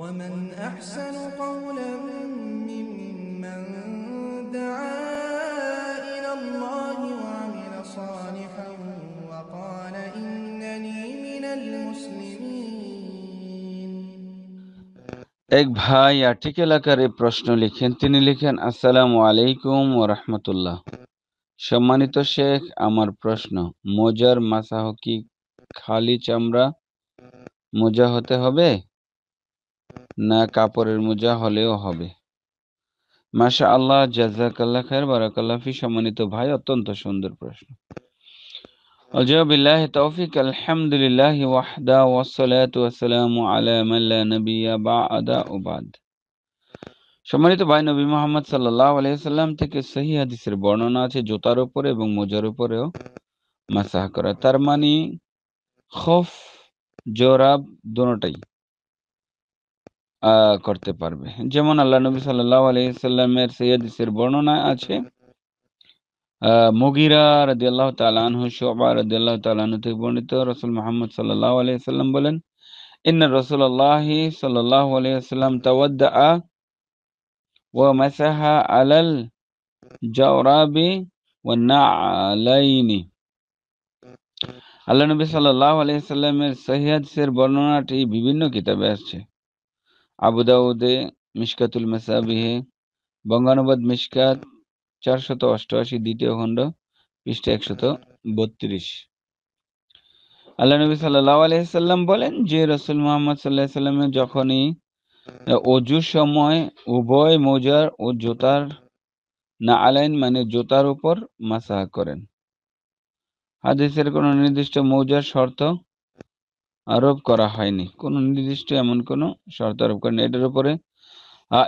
ومن أحسن قولا ممن دعا إلى الله وعمل صالحا وقال إنني من المسلمين এক ভাই আর্টিকেল আকারে প্রশ্ন লিখেন তিনি লিখেন আসসালামু আলাইকুম ও রহমতুল্লাহ সম্মানিত শেখ আমার প্রশ্ন মোজার মাসাহ কি খালি চামড়া মোজা হতে হবে না কাপড়ের মোজা হলেও হবে মাসা আল্লাহ জাজাকাল্লা খায়ের বারাকাল্লা সম্মানিত ভাই অত্যন্ত সুন্দর প্রশ্ন বিল্লাহ তৌফিক আলহামদুলিল্লাহ ওয়াহদা ওয়াসসালাতু ওয়াসসালামু আলা মান লা নাবিয়্যা বা'দা ওবাদ সম্মানিত ভাই নবী মোহাম্মদ সাল্লাহ আলাইসাল্লাম থেকে সহি হাদিসের বর্ণনা আছে জোতার উপরে এবং মোজার উপরেও মাসাহ করা তার মানে খফ জোরাব দোনোটাই করতে পারবে যেমন আল্লাহ নবী সাল্লাহ আলাইসাল্লামের সৈয়দিসের বর্ণনা আছে মগিরা রদি আল্লাহ তালানহু শোবা রদি আল্লাহ তালানহু থেকে বর্ণিত রসুল মোহাম্মদ সাল্লাহ আলাইসাল্লাম বলেন ইন্না রসুল্লাহ সাল্লাহ আলাইসাল্লাম তাওয়াদ্দা ও মাসাহা আলাল জাওরাবি ও না আলাইনি আল্লাহ নবী সাল্লামের আলাইসাল্লামের সহিয়াদের বর্ণনাটি বিভিন্ন কিতাবে আছে আবুদাউদে মিসকাতুল মেসাবিহে বঙ্গানুবাদ মিসকাত চারশত অষ্টআশি দ্বিতীয় খণ্ড পৃষ্ঠা একশত বত্রিশ আল্লাহ নবী সাল্লাহ আলহিসাল্লাম বলেন যে রসুল মোহাম্মদ সাল্লাহ সাল্লামের যখনই অজু সময় উভয় মোজার ও জোতার না আলাইন মানে জোতার উপর মাসাহা করেন হাদিসের কোনো নির্দিষ্ট মৌজার শর্ত আরোপ করা হয়নি কোনো নির্দিষ্ট এমন কোনো শর্ত আরোপ করেনি এটার উপরে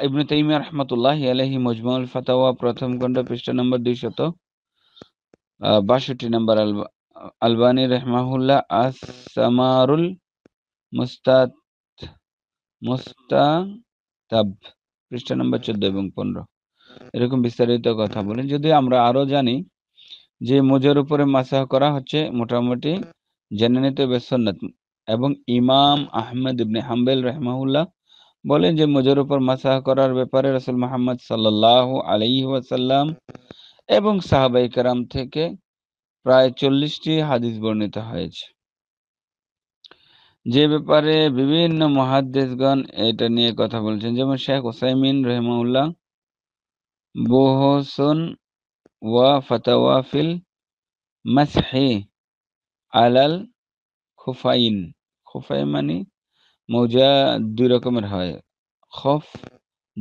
ইবনে তাইমিয়া রহমতুল্লাহ আলহি মজমুল ফাতাওয়া প্রথম খণ্ড পৃষ্ঠা নম্বর দুইশত বাষট্টি নম্বর আলবানি রহমাহুল্লাহ আসামারুল মুস্তাত মুস্তাতাব পৃষ্ঠা নম্বর চোদ্দ এবং পনেরো এরকম বিস্তারিত কথা বলেন যদি আমরা আরো জানি যে মোজার উপরে মাসাহ করা হচ্ছে মোটামুটি জেনে নিতে হবে এবং ইমাম আহমেদ ইবনে হাম্বেল রহমাউল্লাহ বলেন যে মজার উপর মাসাহ করার ব্যাপারে রসুল মোহাম্মদ সাল্লাহ আলাইহি ওয়াসাল্লাম এবং সাহাবাই কারাম থেকে প্রায় চল্লিশটি হাদিস বর্ণিত হয়েছে যে ব্যাপারে বিভিন্ন মহাদেশগণ এটা নিয়ে কথা বলছেন যেমন শেখ ওসাইমিন রহমাউল্লাহ বোহসন ওয়া ফতাওয়াফিল মাসহি আলাল খুফাইন খোফায়মানি মৌজা দুই রকমের হয় খফ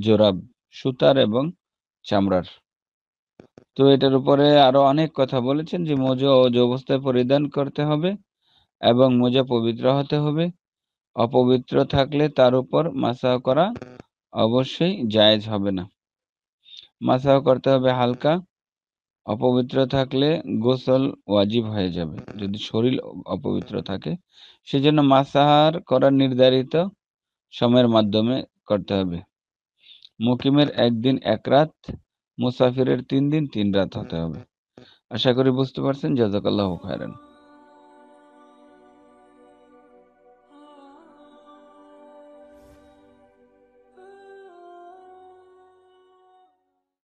জোরাব সুতার এবং চামড়ার তো এটার উপরে আরো অনেক কথা বলেছেন যে মোজা ও অবস্থায় পরিধান করতে হবে এবং মোজা পবিত্র হতে হবে অপবিত্র থাকলে তার উপর মাসা করা অবশ্যই জায়েজ হবে না মাসাও করতে হবে হালকা অপবিত্র থাকলে গোসল ওয়াজিব হয়ে যাবে যদি শরীর অপবিত্র থাকে সেজন্য মাসাহার করার নির্ধারিত সময়ের মাধ্যমে করতে হবে মুকিমের একদিন এক রাত মুসাফিরের তিন দিন তিন রাত হতে হবে আশা করি বুঝতে পারছেন জাজাকাল্লাহ খায়রান